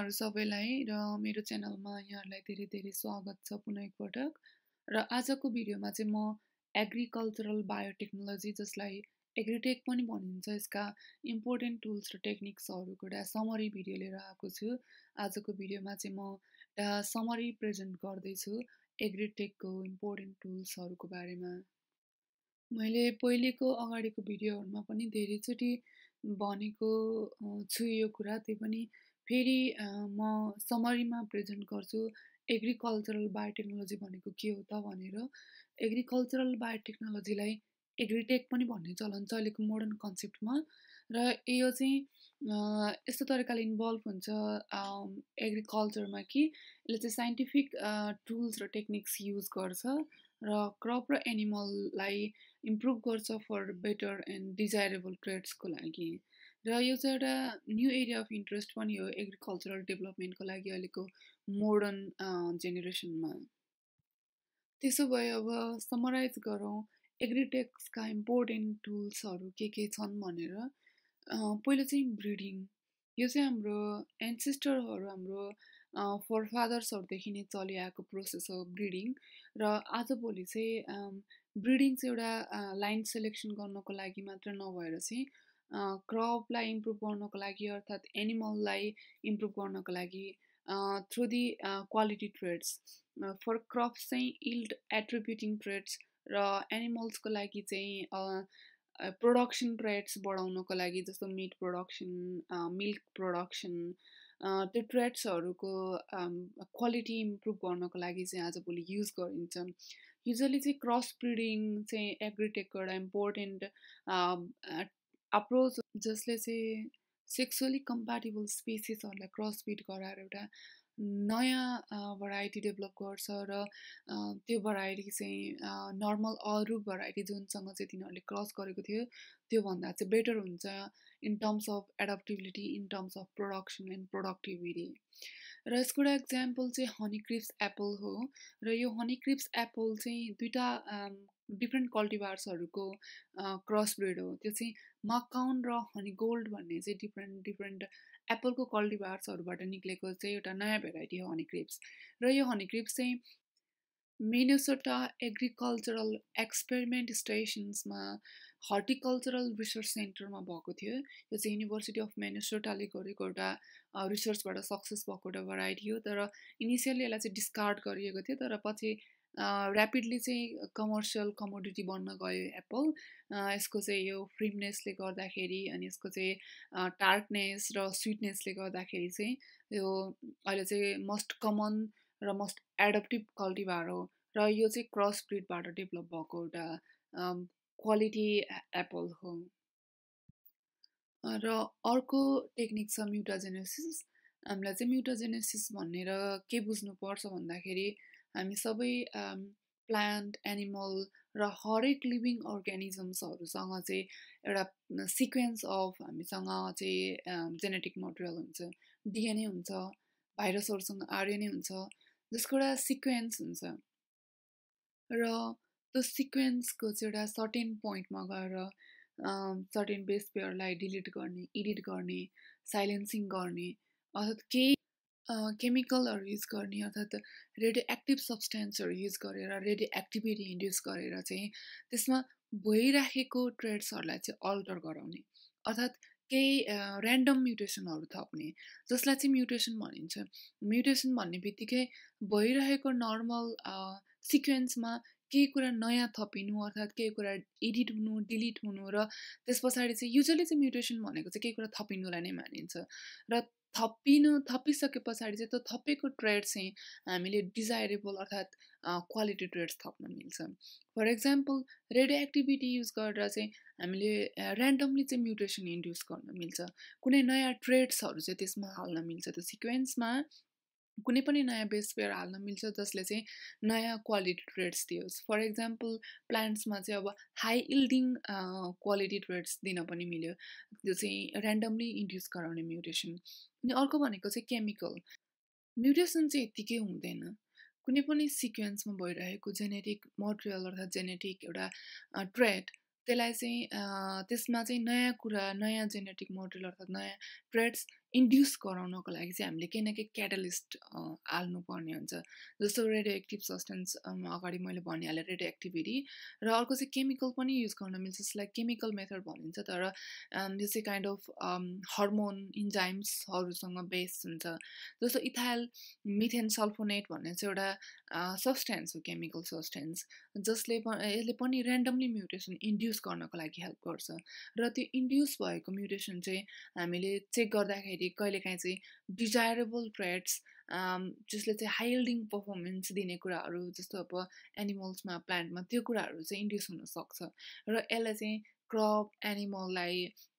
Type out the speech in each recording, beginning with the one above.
यहाँहरू सबैलाई र मेरो च्यानलमा यहाँहरूलाई धेरै धेरै स्वागत छ पुनः एकपटक र आजको भिडियोमा चाहिँ म एग्रिकल्चरल बायोटेक्नोलोजी जसलाई एग्रिटेक पनि भनिन्छ यसका इम्पोर्टेन्ट टुल्स र टेक्निक्सहरूको एउटा समरी भिडियो लिएर आएको छु आजको भिडियोमा चाहिँ म एउटा समरी प्रेजेन्ट गर्दैछु एग्रिटेकको इम्पोर्टेन्ट टुल्सहरूको बारेमा मैले पहिलेको अगाडिको भिडियोहरूमा पनि धेरैचोटि भनेको छु यो कुरा त्यही पनि फेरि म समरीमा प्रेजेन्ट गर्छु एग्रिकल्चरल बायोटेक्नोलोजी भनेको के हो त भनेर एग्रिकल्चरल बायोटेक्नोलोजीलाई एग्रिटेक पनि भन्ने चलन छ अहिलेको मोडर्न कन्सेप्टमा र यो चाहिँ यस्तो तरिकाले इन्भल्भ हुन्छ एग्रिकल्चरमा कि यसले चाहिँ साइन्टिफिक टुल्स र टेक्निक्स युज गर्छ र क्रप र एनिमललाई इम्प्रुभ गर्छ फर बेटर एन्ड डिजायरेबल ट्रेड्सको लागि र यो चाहिँ एउटा न्यू एरिया अफ इन्ट्रेस्ट पनि हो एग्रिकल्चरल डेभलपमेन्टको लागि अहिलेको मोडर्न जेनेरेसनमा त्यसो भए अब समराइज गरौँ एग्रिटेक्सका इम्पोर्टेन्ट टुल्सहरू के के छन् भनेर पहिलो चाहिँ ब्रिडिङ यो चाहिँ हाम्रो एन्सेस्टरहरू हाम्रो फोर फादर्सहरूदेखि नै चलिआएको प्रोसेस हो ब्रिडिङ र आजभोलि चाहिँ ब्रिडिङ चाहिँ एउटा लाइन सेलेक्सन गर्नको लागि मात्र नभएर चाहिँ क्रपलाई इम्प्रुभ गर्नको लागि अर्थात् एनिमललाई इम्प्रुभ गर्नको लागि through the quality traits for crops चाहिँ इल्ड एट्रिब्युटिङ ट्रेड्स र एनिमल्सको लागि चाहिँ प्रोडक्सन ट्रेड्स बढाउनको लागि जस्तो मिट प्रोडक्सन मिल्क प्रोडक्सन त्यो ट्रेड्सहरूको क्वालिटी इम्प्रुभ गर्नको लागि चाहिँ आज भोलि युज गरिन्छ युजली चाहिँ क्रस ब्रिडिङ चाहिँ एग्रिटेकको एउटा इम्पोर्टेन्ट अप्रोच जसले चाहिँ सेक्सुअली कम्प्याटेबल स्पेसिसहरूलाई क्रसफिट गराएर एउटा नयाँ भराइटी डेभलप गर्छ र त्यो भराइटी चाहिँ नर्मल अरू भराइटी जुनसँग चाहिँ तिनीहरूले क्रस गरेको थियो त्योभन्दा चाहिँ बेटर हुन्छ in terms of adaptability in terms of production and productivity र यसको एउटा इक्जाम्पल चाहिँ हनी क्रिप्स एप्पल हो र यो हनी क्रिप्स एप्पल चाहिँ दुइटा डिफ्रेन्ट कल्टिभार्सहरूको क्रस ब्रिड हो त्यो चाहिँ मकाउन र हनी गोल्ड भन्ने चाहिँ डिफ्रेन्ट डिफ्रेन्ट एप्पलको कल्टिभार्सहरूबाट निक्लेको चाहिँ एउटा नयाँ भेराइटी हो हनी क्रिप्स र यो हनी क्रिप्स चाहिँ मेनेसोटा एग्रिकल्चरल एक्सपेरिमेन्ट स्टेसन्समा हर्टिकल्चरल रिसर्च सेन्टरमा भएको थियो यो चाहिँ युनिभर्सिटी अफ मेनेसोटाले गरेको एउटा रिसर्चबाट सक्सेस भएको एउटा भेराइटी हो तर इनिसियली यसलाई चाहिँ डिस्कार्ड गरिएको थियो तर पछि ऱ्यापिडली चाहिँ कमर्सियल कमोडिटी बन्न गयो एप्पल यसको चाहिँ यो फ्रिमनेसले गर्दाखेरि अनि यसको चाहिँ टार्कनेस र स्विटनेसले गर्दाखेरि चाहिँ यो अहिले चाहिँ मोस्ट कमन र मोस्ट एडप्टिभ कल्टिभार हो र यो चाहिँ क्रस ब्रिडबाट डेभलप भएको एउटा क्वालिटी एप्पल हो र अर्को टेक्निक छ म्युटाजेनेसिस हामीलाई चाहिँ म्युटाजेनेसिस भनेर के बुझ्नुपर्छ भन्दाखेरि हामी सबै प्लान्ट एनिमल र हरेक लिभिङ अर्ग्यानिजम्सहरूसँग चाहिँ एउटा सिक्वेन्स अफ हामीसँग चाहिँ जेनेटिक मटेरियल हुन्छ डिएनए हुन्छ भाइरसहरूसँग आरएनए हुन्छ जसको एउटा सिक्वेन्स हुन्छ र त्यो सिक्वेन्सको चाहिँ एउटा सर्टेन पोइन्टमा गएर सर्टेन बेस पेयरलाई डिलिट गर्ने इडिट गर्ने साइलेन्सिङ गर्ने अर्थात् केही केमिकलहरू युज गर्ने अर्थात् रेडियो एक्टिभ सब्सटेन्सहरू युज गरेर रेडियो एक्टिभिटी इन्ड्युस गरेर चाहिँ त्यसमा भइराखेको ट्रेड्सहरूलाई चाहिँ अल्टर गराउने अर्थात् केही ऱ्यान्डम म्युटेसनहरू थप्ने जसलाई चाहिँ म्युटेसन भनिन्छ म्युटेसन भन्ने बित्तिकै भइरहेको नर्मल सिक्वेन्समा केही कुरा नयाँ थपिनु अर्थात् केही कुरा एडिट हुनु डिलिट हुनु र त्यस पछाडि चाहिँ युजली चाहिँ म्युटेसन भनेको चाहिँ केही कुरा थपिनुलाई नै मानिन्छ र थपिन थपिसके पछाडि चाहिँ त्यो थपेको ट्रेड चाहिँ हामीले डिजायरेबल अर्थात् क्वालिटी ट्रेड्स थप्न मिल्छ for example radioactivity use गरेर चाहिँ हामीले ऱ्यान्डमली चाहिँ म्युटेसन इन्ड्युस गर्न मिल्छ कुनै नयाँ ट्रेड्सहरू चाहिँ त्यसमा हाल्न मिल्छ त्यो सिक्वेन्समा कुनै पनि नयाँ बेसवेयर हाल्न मिल्छ जसले चाहिँ नयाँ क्वालिटी ट्रेड्स दियोस् फर इक्जाम्पल प्लान्ट्समा चाहिँ अब हाई इल्डिङ क्वालिटी ट्रेड्स दिन पनि मिल्यो जो चाहिँ ऱ्यान्डमली इन्ड्युस गराउने म्युटेसन अनि अर्को भनेको चाहिँ केमिकल म्युटेसन चाहिँ यत्तिकै हुँदैन कुनै पनि सिक्वेन्समा भइरहेको जेनेटिक मटेरियल अर्थात् जेनेटिक एउटा ट्रेड त्यसलाई चाहिँ त्यसमा चाहिँ नयाँ कुरा नयाँ जेनेटिक मोडल अर्थात् नयाँ ट्रेड्स इन्ड्युस गराउनको लागि चाहिँ हामीले केही न केही क्याटलिस्ट हाल्नुपर्ने हुन्छ जस्तो रेडियो एक्टिभ सस्टेन्स अगाडि मैले भनिहालेँ रेडियो एक्टिभिटी र अर्को चाहिँ केमिकल पनि युज गर्न मिल्छ जसलाई केमिकल मेथड भनिन्छ तर यो चाहिँ काइन्ड अफ हर्मोन इन्जाइम्सहरूसँग बेस हुन्छ जस्तो इथाइल मिथेन सल्फोनेट भन्ने चाहिँ एउटा सस्टेन्स हो केमिकल सस्टेन्स जसले यसले पनि ऱ्यान्डमली म्युटेसन इन्ड्युस गर्नको लागि हेल्प गर्छ र त्यो इन्ड्युस भएको म्युटेसन चाहिँ हामीले चेक गर्दाखेरि कहिले कहिलेकाहीँ चाहिँ डिजायरेबल ट्रेट्स जसले चाहिँ हाइल्डिङ पर्फर्मेन्स दिने कुराहरू जस्तो अब एनिमल्समा प्लान्टमा त्यो कुराहरू चाहिँ इन्ड्युस हुनसक्छ र यसलाई चाहिँ क्रप एनिमललाई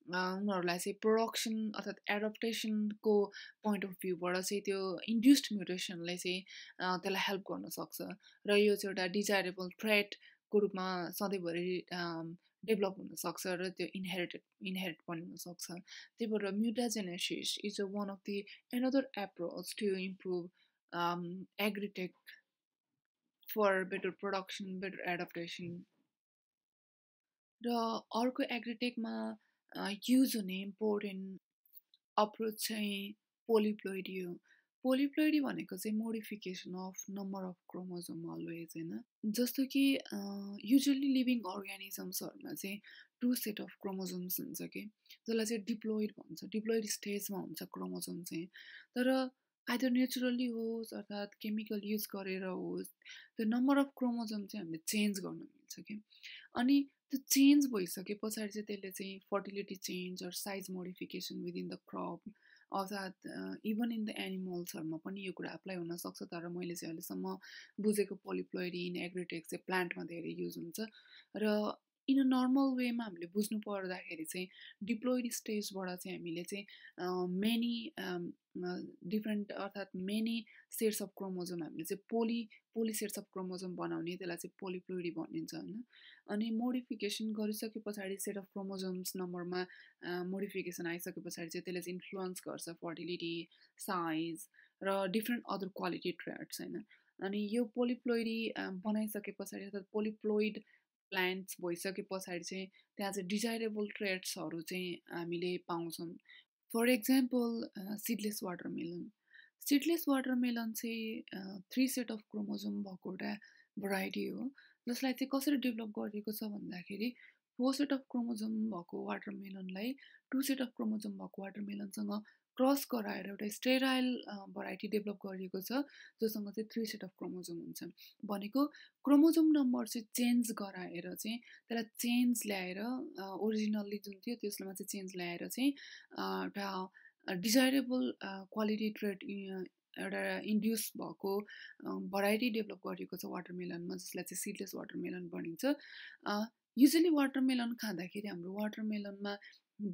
उनीहरूलाई चाहिँ प्रोडक्सन अर्थात् एडप्टेसनको पोइन्ट अफ भ्यूबाट चाहिँ त्यो इन्ड्युस्ड म्युटेसनले चाहिँ त्यसलाई हेल्प गर्नसक्छ र यो चाहिँ एउटा डिजायरेबल थ्रेडको रूपमा सधैँभरि डेभलप हुनसक्छ र त्यो इन्हेरिटेड इन्हेरिट पनि हुनसक्छ त्यही भएर mutagenesis is a one of the another approach to improve agritech for better production better adaptation र अर्को एग्रिटेकमा युज uh, हुने इम्पोर्टेन्ट अप्रोच चाहिँ पोलिप्लोइडियो पोलिप्लोइडी भनेको चाहिँ modification of number of chromosome always होइन जस्तो कि युजली लिभिङ अर्ग्यानिजम्सहरूमा चाहिँ टु सेट अफ क्रोमोजोम्स हुन्छ कि जसलाई चाहिँ डिप्लोइड भन्छ डिप्लोइड स्टेजमा हुन्छ क्रोमोजोम चाहिँ तर आइदर नेचुरली होस् अर्थात् केमिकल युज गरेर होस् त्यो नम्बर अफ क्रोमोजोम चाहिँ हामीले चेन्ज गर्नु मिल्छ कि अनि त्यो चेन्ज भइसके पछाडि चाहिँ त्यसले चाहिँ fertility change or size modification within the crop अर्थात् इभन इन द एनिमल्सहरूमा पनि यो कुरा एप्लाई हुनसक्छ तर मैले चाहिँ अहिलेसम्म बुझेको पोलिप्लोइडिन एग्रिटेक चाहिँ प्लान्टमा धेरै युज हुन्छ र इन अ नर्मल वेमा हामीले बुझ्नु पर्दाखेरि चाहिँ डिप्लोइड स्टेजबाट चाहिँ हामीले चाहिँ मेनी डिफ्रेन्ट अर्थात् मेनी सेट्स अफ क्रोमोजोम हामीले चाहिँ poly poly sets of chromosome बनाउने त्यसलाई चाहिँ पोलिप्लोइडी भनिन्छ होइन अनि मोडिफिकेसन गरिसके पछाडि सेट अफ क्रोमोजोम्स नम्बरमा मोडिफिकेसन आइसके पछाडि चाहिँ त्यसले चाहिँ इन्फ्लुएन्स गर्छ फर्टिलिटी साइज र डिफ्रेन्ट अदर क्वालिटी ट्रेट्स होइन अनि यो पोलिप्लोइडी बनाइसके पछाडि अर्थात् पोलिप्लोइड प्लान्ट्स भइसके पछाडि चाहिँ त्यहाँ चाहिँ डिजाइरेबल ट्रेड्सहरू चाहिँ हामीले पाउँछौँ for example seedless watermelon seedless watermelon चाहिँ थ्री सेट अफ क्रोमोजोम भएको एउटा भेराइटी हो जसलाई चाहिँ कसरी डेभलप गरिएको छ भन्दाखेरि फोर सेट अफ क्रोमोजोम भएको वाटरमेलनलाई टु सेट अफ क्रोमोजोम भएको वाटरमेलनसँग क्रस गराएर एउटा स्टेराइल भराइटी डेभलप गरिएको छ जोसँग चाहिँ थ्री सेट अफ क्रोमोजोम हुन्छ भनेको क्रोमोजोम नम्बर चाहिँ चेन्ज गराएर चाहिँ त्यसलाई चेन्ज ल्याएर ओरिजिनल्ली जुन थियो त्यसमा चाहिँ चेन्ज ल्याएर चाहिँ एउटा डिजायरेबल क्वालिटी ट्रेड एउटा इन्ड्युस भएको भराइटी डेभलप गरिएको छ वाटरमेलनमा जसलाई चाहिँ सिडलेस वाटरमेलन भनिन्छ युजली वाटरमेलन खाँदाखेरि हाम्रो वाटरमेलनमा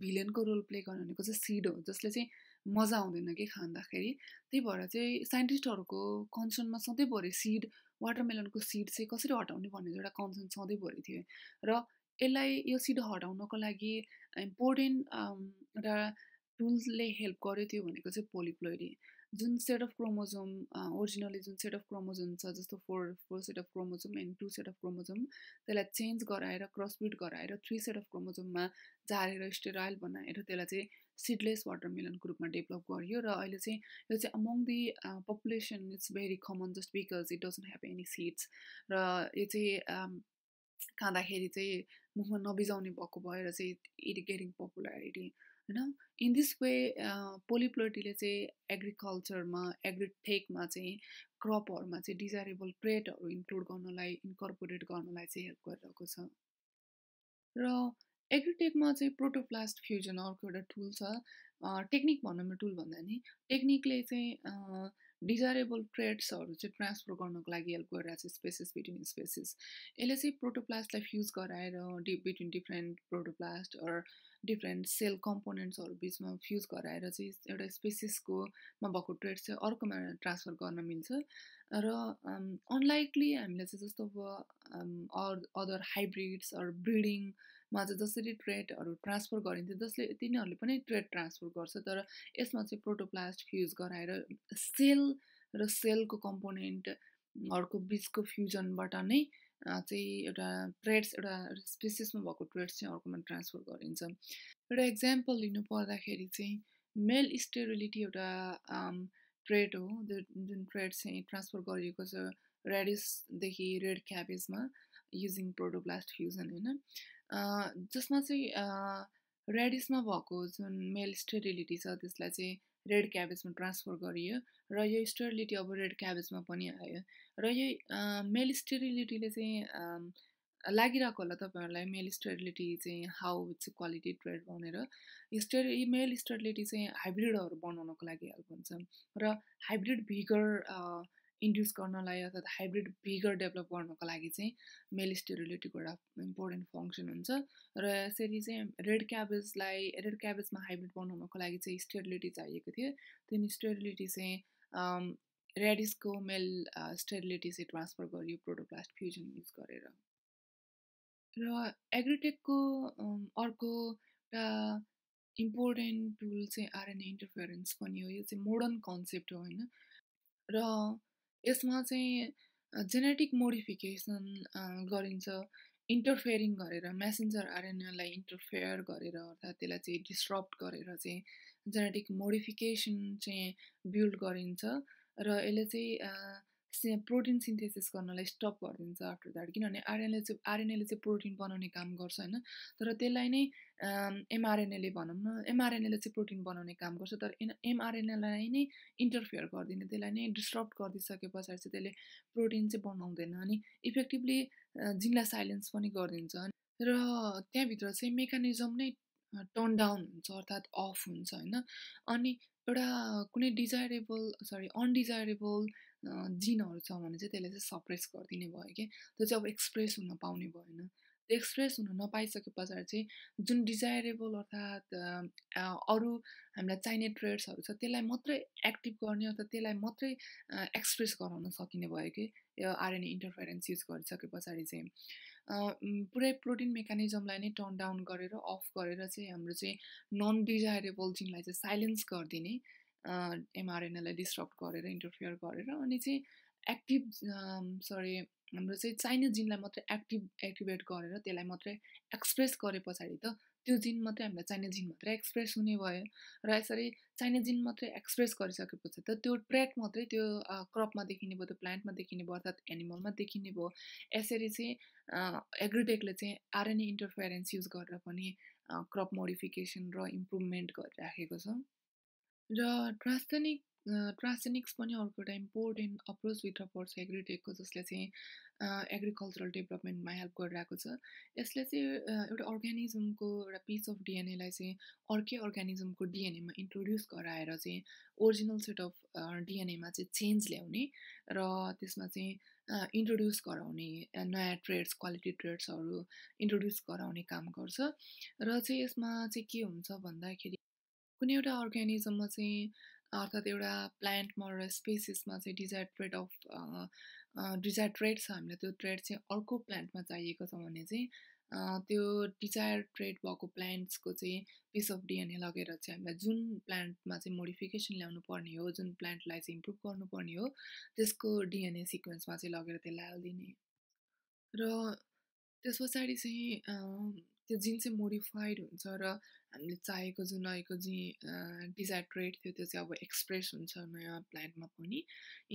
भिलेनको रोल प्ले गर्ने भनेको चाहिँ सिड हो जसले चाहिँ मजा आउँदैन कि खाँदाखेरि त्यही भएर चाहिँ साइन्टिस्टहरूको कन्सर्नमा सधैँभरि सिड वाटरमेलनको सिड चाहिँ कसरी हटाउने भन्ने एउटा कन्सर्न सधैँभरि थियो र यसलाई यो सिड हटाउनको लागि इम्पोर्टेन्ट एउटा टुल्सले हेल्प गर्यो त्यो भनेको चाहिँ पोलिप्लोइडी जुन सेट अफ क्रोमोजोम ओरिजिनली जुन सेट अफ क्रोमोजोम छ जस्तो four four set of chromosome and two set of chromosome त्यसलाई चेन्ज गराएर क्रसब्रिड गराएर थ्री सेट अफ क्रोमोजोममा झारेर स्टेराइल बनाएर त्यसलाई चाहिँ सिडलेस वाटरमेलनको रूपमा डेभलप गरियो र अहिले चाहिँ यो चाहिँ among the population it's very common just because it doesn't have any seeds र यो चाहिँ खाँदाखेरि चाहिँ मुखमा नबिजाउने भएको भएर चाहिँ इट गेटिङ पपुलारिटी होइन इन दिस वे पोलिप्लोटीले चाहिँ एग्रिकल्चरमा एग्रिटेकमा चाहिँ क्रपहरूमा चाहिँ डिजायरेबल ट्रेडहरू इन्क्लुड गर्नलाई इन्कर्पोरेट गर्नलाई चाहिँ हेल्प गरिरहेको छ र एग्रिटेकमा चाहिँ प्रोटोप्लास्ट फ्युजन अर्को एउटा टुल छ टेक्निक भनौँ टुल भन्दा नि टेक्निकले चाहिँ डिजायरेबल ट्रेड्सहरू चाहिँ ट्रान्सफर गर्नको लागि हेल्प गरिरहेको छ स्पेसिस बिट्विन स्पेसिस यसले चाहिँ प्रोटोप्लास्टलाई फ्युज गराएर the between different protoplast or different cell कम्पोनेन्ट्सहरू बिचमा फ्युज गराएर चाहिँ एउटा स्पेसिसकोमा भएको ट्रेड चाहिँ अर्कोमा ट्रान्सफर गर्न मिल्छ र अनलाइकली हामीलाई चाहिँ जस्तो अब अदर हाइब्रिड्स अर ब्रिडिङ चाहिँ जसरी ट्रेडहरू ट्रान्सफर गरिन्थ्यो जसले तिनीहरूले पनि ट्रेड ट्रान्सफर गर्छ तर यसमा चाहिँ प्रोटोप्लास्ट फ्युज गराएर सेल र सेलको कम्पोनेन्टहरूको बिचको फ्युजनबाट नै चाहिँ एउटा ट्रेड्स एउटा स्पेसिसमा भएको ट्रेड चाहिँ अर्कोमा ट्रान्सफर गरिन्छ एउटा इक्जाम्पल लिनु पर्दाखेरि चाहिँ मेल स्टेरिलिटी एउटा ट्रेड हो जुन ट्रेड चाहिँ ट्रान्सफर गरिएको छ रेडिसदेखि रेड क्याबेजमा युजिङ प्रोटोप्लास्ट फ्युजन होइन जसमा चाहिँ रेडिसमा भएको जुन मेल स्टेरिलिटी छ त्यसलाई चाहिँ रेड क्याबेजमा ट्रान्सफर गरियो र यो स्टेरिलिटी अब रेड क्याबेजमा पनि आयो र यो मेल स्टेरिलिटीले चाहिँ लागिरहेको होला तपाईँहरूलाई मेल स्टेरिलिटी चाहिँ हाउ इट्स क्वालिटी ट्रेड भनेर स्टेरि मेल स्टेरिलिटी चाहिँ हाइब्रिडहरू बनाउनको लागि हेल्प हुन्छ र हाइब्रिड भिगर इन्ड्युस गर्नलाई अर्थात् हाइब्रिड भिगर डेभलप गर्नको लागि चाहिँ मेलिस्टेरिलिटीको एउटा इम्पोर्टेन्ट फङ्सन हुन्छ र यसरी चाहिँ रेड क्याबेजलाई रेड क्याबेजमा हाइब्रिड बनाउनको लागि चाहिँ स्टेरिलिटी चाहिएको थियो त्यो स्टेरिलिटी चाहिँ रेडिसको मेल स्टेरिलिटी चाहिँ ट्रान्सफर गरियो प्रोटोप्लास्ट फ्युजन युज गरेर र एग्रिटेकको अर्को एउटा इम्पोर्टेन्ट टुल चाहिँ आरएनए इन्टरफेरेन्स पनि हो यो चाहिँ मोडर्न कन्सेप्ट हो होइन र यसमा चाहिँ जेनेटिक मोडिफिकेसन गरिन्छ इन्टरफेयरिङ गरेर म्यासेन्जर आरएनएलाई इन्टरफेयर गरेर अर्थात् त्यसलाई चाहिँ डिस्टर्ब गरेर चाहिँ जेनेटिक मोडिफिकेसन चाहिँ बिल्ड गरिन्छ र यसले चाहिँ प्रोटिन सिन्थेसिस गर्नलाई स्टप गरिदिन्छ आफ्टर द्याट किनभने आरएनएले चाहिँ आरएनएले चाहिँ प्रोटिन बनाउने काम गर्छ होइन तर त्यसलाई नै एमआरएनएले भनौँ न एमआरएनएले चाहिँ प्रोटिन बनाउने काम गर्छ तर एमआरएनएलाई नै इन्टरफियर गरिदिने त्यसलाई नै डिस्टर्ब गरिदिइसके पछाडि चाहिँ त्यसले प्रोटिन चाहिँ बनाउँदैन अनि इफेक्टिभली जिनलाई साइलेन्स पनि गरिदिन्छ र त्यहाँभित्र चाहिँ मेकानिजम नै टर्न डाउन हुन्छ अर्थात् अफ हुन्छ होइन अनि एउटा कुनै डिजायरेबल सरी अनडिजायरेबल जिनहरू छ भने चाहिँ त्यसले चाहिँ सप्रेस गरिदिने भयो कि त्यो चाहिँ अब एक्सप्रेस हुन पाउने भएन त्यो एक्सप्रेस हुन नपाइसके पछाडि चाहिँ जुन डिजायरेबल अर्थात् अरू हामीलाई चाहिने ट्रेड्सहरू छ त्यसलाई मात्रै एक्टिभ गर्ने अर्थात् त्यसलाई मात्रै एक्सप्रेस गराउन सकिने भयो कि यो आरएनए इन्टरफेरेन्स युज गरिसके पछाडि चाहिँ पुरै प्रोटिन मेकानिजमलाई नै टर्न डाउन गरेर अफ गरेर चाहिँ हाम्रो चाहिँ नन डिजायरेबल जिनलाई चाहिँ साइलेन्स गरिदिने एमआरएनएलाई डिस्टर्ब गरेर इन्टरफियर गरेर अनि चाहिँ एक्टिभ सरी हाम्रो चाहिँ चाइना जिनलाई मात्रै एक्टिभ एक्टिभेट गरेर त्यसलाई मात्रै एक्सप्रेस गरे पछाडि त त्यो जिन मात्रै हामीलाई चाइना जिन मात्रै एक्सप्रेस हुने भयो र यसरी चाइना जिन मात्रै एक्सप्रेस गरिसके पछाडि त त्यो ट्र्याक मात्रै त्यो क्रपमा देखिने भयो त्यो प्लान्टमा देखिने भयो अर्थात् एनिमलमा देखिने भयो यसरी चाहिँ एग्रिटेकले चाहिँ आरएनए इन्टरफेरेन्स युज गरेर पनि क्रप मोडिफिकेसन र इम्प्रुभमेन्ट गरिराखेको छ र ट्रासेनिक ट्रासेनिक्स पनि अर्को एउटा इम्पोर्टेन्ट अप्रोचभित्र पर्छ एग्रिटेकको जसले चाहिँ एग्रिकल्चरल डेभलपमेन्टमा हेल्प गरिरहेको छ यसले चाहिँ एउटा अर्ग्यानिजमको एउटा पिस अफ डिएनएलाई चाहिँ अर्कै अर्ग्यानिजमको डिएनएमा इन्ट्रोड्युस गराएर चाहिँ ओरिजिनल सेट अफ डिएनएमा चाहिँ चेन्ज ल्याउने र त्यसमा चाहिँ इन्ट्रोड्युस गराउने नयाँ ट्रेड्स क्वालिटी ट्रेड्सहरू इन्ट्रोड्युस गराउने काम गर्छ र चाहिँ यसमा चाहिँ के हुन्छ भन्दाखेरि कुनै एउटा अर्ग्यानिजममा चाहिँ अर्थात् एउटा प्लान्टमा एउटा स्पेसिसमा चाहिँ desire trade of desire trade छ हामीलाई त्यो ट्रेड चाहिँ अर्को प्लान्टमा चाहिएको छ भने चाहिँ त्यो डिजायर ट्रेड भएको प्लान्ट्सको चाहिँ पिस अफ डिएनए लगेर चाहिँ हामीलाई जुन प्लान्टमा चाहिँ मोडिफिकेसन ल्याउनु पर्ने हो जुन प्लान्टलाई चाहिँ इम्प्रुभ गर्नुपर्ने हो त्यसको डिएनए सिक्वेन्समा चाहिँ लगेर त्यसलाई हालिदिने र त्यस पछाडि चाहिँ त्यो जिन चाहिँ मोडिफाइड हुन्छ र हामीले चाहेको जुन अहिलेको जुन डिजायर थियो त्यो चाहिँ अब एक्सप्रेस हुन्छ नयाँ प्लान्टमा पनि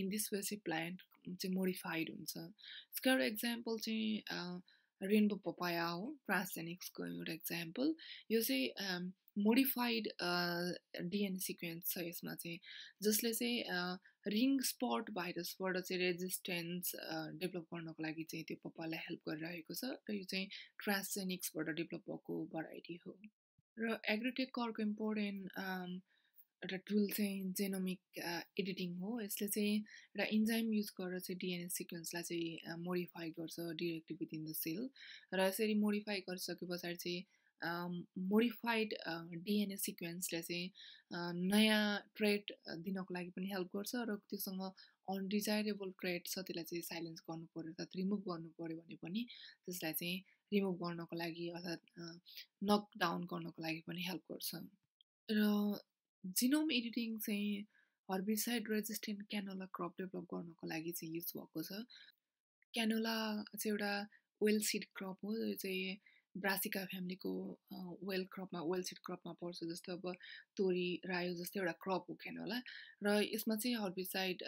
इन दिस वे चाहिँ प्लान्ट चाहिँ मोडिफाइड हुन्छ त्यसको एउटा इक्जाम्पल चाहिँ रेनबो पपाया हो ट्रान्सजेनिक्सको एउटा इक्जाम्पल यो चाहिँ मोडिफाइड डिएन सिक्वेन्स छ यसमा चाहिँ जसले चाहिँ रिङ स्पट भाइरसबाट चाहिँ रेजिस्टेन्स डेभलप गर्नको लागि चाहिँ त्यो पप्पालाई हेल्प गरिरहेको छ र यो चाहिँ ट्रान्सजेनिक्सबाट डेभलप भएको भराइटी हो र एग्रोटेकको अर्को इम्पोर्टेन्ट एउटा टुल चाहिँ जेनोमिक एडिटिङ हो यसले चाहिँ एउटा इन्जाइम युज गरेर चाहिँ डिएनए सिक्वेन्सलाई चाहिँ मोडिफाई गर्छ डिरेक्टली विदिन द सेल र यसरी मोडिफाई गरिसके पछाडि चाहिँ मोडिफाइड डिएनए सिक्वेन्सले चाहिँ uh, नयाँ ट्रेड uh, दिनको लागि पनि हेल्प गर्छ र त्योसँग अनडिजायरेबल ट्रेड छ त्यसलाई चाहिँ साइलेन्स गर्नु पऱ्यो अर्थात् रिमुभ गर्नु पऱ्यो भने पनि त्यसलाई चाहिँ रिमुभ गर्नको लागि अर्थात् नकडाउन uh, गर्नको लागि पनि हेल्प गर्छ र जिनोम एडिटिङ चाहिँ herbicide resistant canola crop develop गर्नको लागि चाहिँ युज भएको छ क्यानोला चाहिँ एउटा वेल सिड क्रप हो यो चाहिँ ब्रासिका फ्यामिलीको वेल क्रपमा वेल सिड क्रपमा पर्छ जस्तो अब तोरी रायो जस्तो एउटा क्रप हो क्या होला र यसमा चाहिँ हर्बिसाइड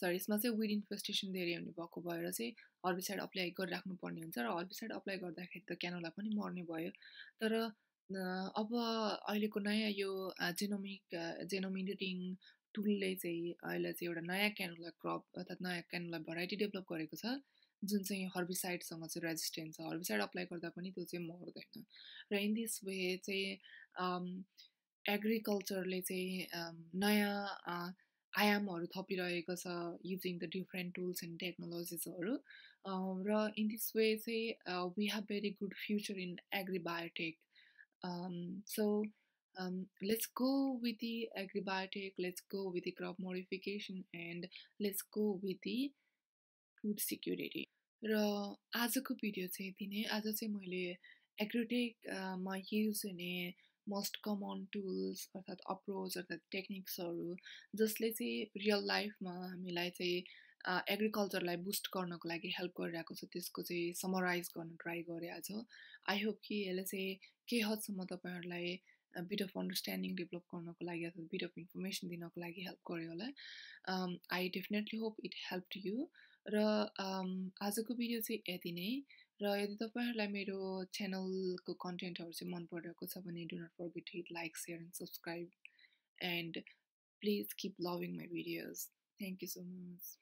सरी यसमा चाहिँ विड इन्फेस्टेसन धेरै हुने भएको भएर चाहिँ हर्बिसाइड अप्लाई गरिराख्नुपर्ने हुन्छ र हर्बिसाइड अप्लाई गर्दाखेरि त क्यानोला पनि मर्ने भयो तर अब अहिलेको नयाँ यो जेनोमिक जेनोमिनेटिङ टुलले चाहिँ अहिले चाहिँ एउटा नयाँ क्यानोला क्रप अर्थात् नयाँ क्यानोला भेराइटी डेभलप गरेको छ जुन चाहिँ हर्बिसाइडसँग चाहिँ रेजिस्टेन्स छ हर्बिसाइड अप्लाई गर्दा पनि त्यो चाहिँ मर्दैन र इन दिस वे चाहिँ एग्रिकल्चरले चाहिँ नयाँ आयामहरू थपिरहेको छ using the different tools and टेक्नोलोजिसहरू र इन दिस वे चाहिँ we have very good future in agribiotech so let's go with the agribiotic, let's go with the crop modification, and let's go with the food security. र आजको video चाहिँ यति नै आज चाहिँ मैले एग्रोटेकमा युज हुने मोस्ट कमन टुल्स अर्थात् अप्रोच अर्थात् टेक्निक्सहरू जसले चाहिँ रियल लाइफमा हामीलाई चाहिँ एग्रिकल्चरलाई बुस्ट गर्नको लागि हेल्प गरिरहेको छ त्यसको चाहिँ समराइज गर्न ट्राई गरेँ आज आई होप कि यसले चाहिँ केही हदसम्म तपाईँहरूलाई बिट अफ अन्डरस्ट्यान्डिङ डेभलप गर्नको लागि अथवा बिट अफ इन्फर्मेसन दिनको लागि हेल्प गऱ्यो होला I definitely hope it help you र आजको भिडियो चाहिँ यति नै र यदि तपाईँहरूलाई मेरो च्यानलको कन्टेन्टहरू चाहिँ मन परिरहेको छ भने do not forget hit like share and subscribe and please keep loving my videos thank you so much